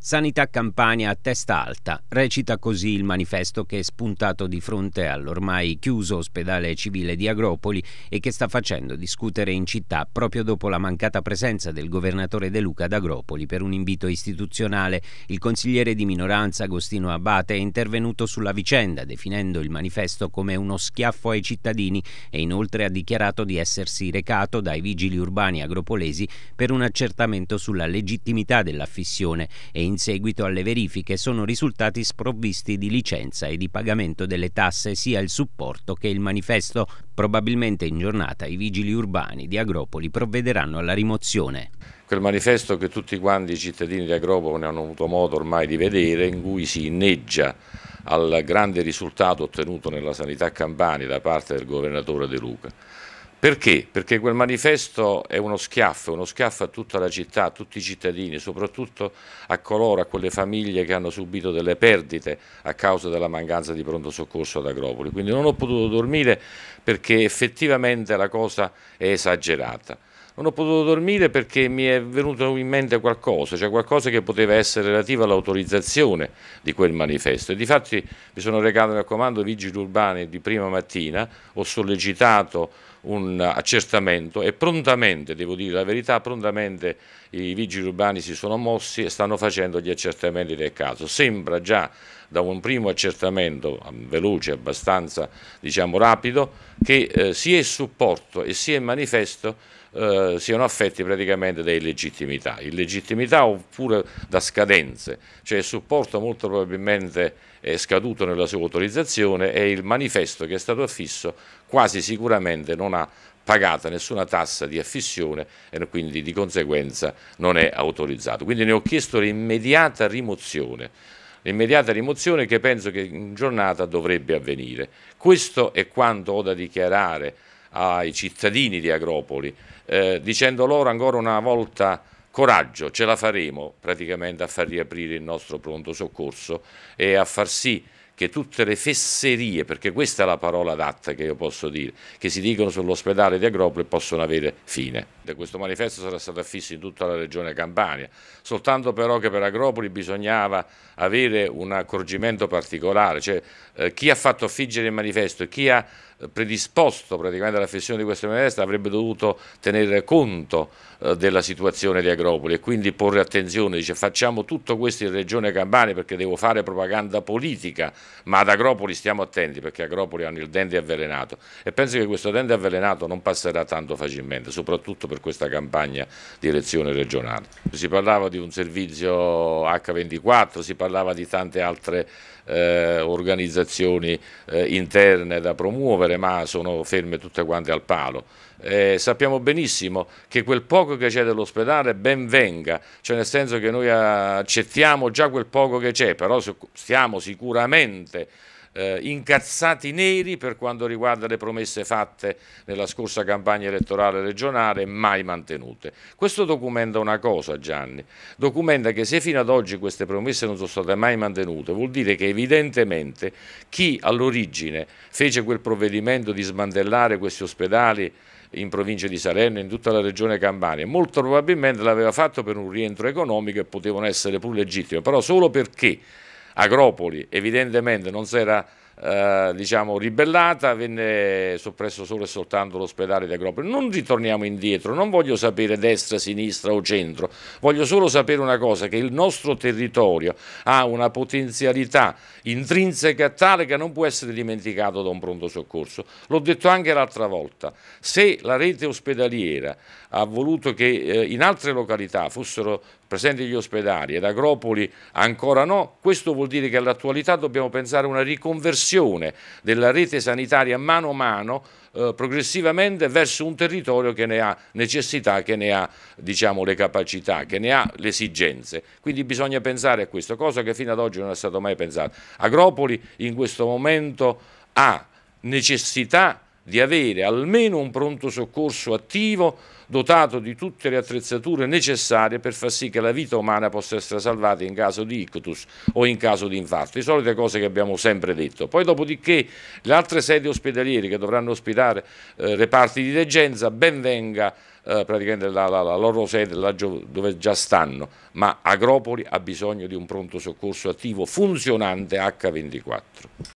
Sanità Campania a testa alta, recita così il manifesto che è spuntato di fronte all'ormai chiuso ospedale civile di Agropoli e che sta facendo discutere in città proprio dopo la mancata presenza del governatore De Luca ad Agropoli per un invito istituzionale. Il consigliere di minoranza Agostino Abate è intervenuto sulla vicenda definendo il manifesto come uno schiaffo ai cittadini e inoltre ha dichiarato di essersi recato dai vigili urbani agropolesi per un accertamento sulla legittimità dell'affissione e in seguito alle verifiche sono risultati sprovvisti di licenza e di pagamento delle tasse sia il supporto che il manifesto. Probabilmente in giornata i vigili urbani di Agropoli provvederanno alla rimozione. Quel manifesto che tutti quanti i cittadini di Agropoli hanno avuto modo ormai di vedere, in cui si inneggia al grande risultato ottenuto nella sanità campani da parte del governatore De Luca. Perché? Perché quel manifesto è uno schiaffo, uno schiaffo a tutta la città, a tutti i cittadini, soprattutto a coloro, a quelle famiglie che hanno subito delle perdite a causa della mancanza di pronto soccorso ad Agropoli. Quindi non ho potuto dormire perché effettivamente la cosa è esagerata non ho potuto dormire perché mi è venuto in mente qualcosa, cioè qualcosa che poteva essere relativo all'autorizzazione di quel manifesto. E difatti mi sono recato nel comando vigili urbani di prima mattina, ho sollecitato un accertamento e prontamente, devo dire la verità, prontamente i vigili urbani si sono mossi e stanno facendo gli accertamenti del caso. Sembra già da un primo accertamento veloce, abbastanza diciamo, rapido, che eh, sia il supporto e sia il manifesto eh, siano affetti praticamente da illegittimità, illegittimità oppure da scadenze, cioè il supporto molto probabilmente è scaduto nella sua autorizzazione e il manifesto che è stato affisso quasi sicuramente non ha pagata nessuna tassa di affissione e quindi di conseguenza non è autorizzato. Quindi ne ho chiesto l'immediata rimozione, l'immediata rimozione che penso che in giornata dovrebbe avvenire. Questo è quanto ho da dichiarare ai cittadini di Agropoli, eh, dicendo loro ancora una volta coraggio, ce la faremo praticamente a far riaprire il nostro pronto soccorso e a far sì che tutte le fesserie, perché questa è la parola adatta che io posso dire, che si dicono sull'ospedale di Agropoli possono avere fine. Questo manifesto sarà stato affisso in tutta la regione Campania, soltanto però che per Agropoli bisognava avere un accorgimento particolare, cioè eh, chi ha fatto affiggere il manifesto e chi ha predisposto praticamente alla flessione di questa maestra avrebbe dovuto tenere conto eh, della situazione di Agropoli e quindi porre attenzione, dice facciamo tutto questo in regione Campania perché devo fare propaganda politica, ma ad Agropoli stiamo attenti perché Agropoli hanno il dente avvelenato e penso che questo dente avvelenato non passerà tanto facilmente, soprattutto per questa campagna di elezione regionale. Si parlava di un servizio H24, si parlava di tante altre eh, organizzazioni eh, interne da promuovere, opere, ma sono ferme tutte quante al palo. Eh, sappiamo benissimo che quel poco che c'è dell'ospedale ben venga, cioè nel senso che noi accettiamo già quel poco che c'è, però stiamo sicuramente eh, incazzati neri per quanto riguarda le promesse fatte nella scorsa campagna elettorale regionale mai mantenute. Questo documenta una cosa Gianni, documenta che se fino ad oggi queste promesse non sono state mai mantenute vuol dire che evidentemente chi all'origine fece quel provvedimento di smantellare questi ospedali in provincia di Salerno, in tutta la regione Campania. Molto probabilmente l'aveva fatto per un rientro economico e potevano essere pur legittime, però solo perché Agropoli evidentemente non si era eh, diciamo, ribellata, venne soppresso solo e soltanto l'ospedale di Agropoli. Non ritorniamo indietro, non voglio sapere destra, sinistra o centro, voglio solo sapere una cosa, che il nostro territorio ha una potenzialità intrinseca tale che non può essere dimenticato da un pronto soccorso. L'ho detto anche l'altra volta, se la rete ospedaliera ha voluto che eh, in altre località fossero presenti gli ospedali ed Agropoli ancora no, questo vuol dire che all'attualità dobbiamo pensare a una riconversione dispersione della rete sanitaria mano a mano eh, progressivamente verso un territorio che ne ha necessità, che ne ha diciamo, le capacità, che ne ha le esigenze. Quindi bisogna pensare a questo, cosa che fino ad oggi non è stato mai pensato. Agropoli in questo momento ha necessità di avere almeno un pronto soccorso attivo dotato di tutte le attrezzature necessarie per far sì che la vita umana possa essere salvata in caso di ictus o in caso di infarto, le solite cose che abbiamo sempre detto. Poi dopodiché le altre sedi ospedaliere che dovranno ospitare eh, reparti di degenza ben venga eh, praticamente la, la, la, loro sede là dove già stanno, ma Agropoli ha bisogno di un pronto soccorso attivo funzionante H24.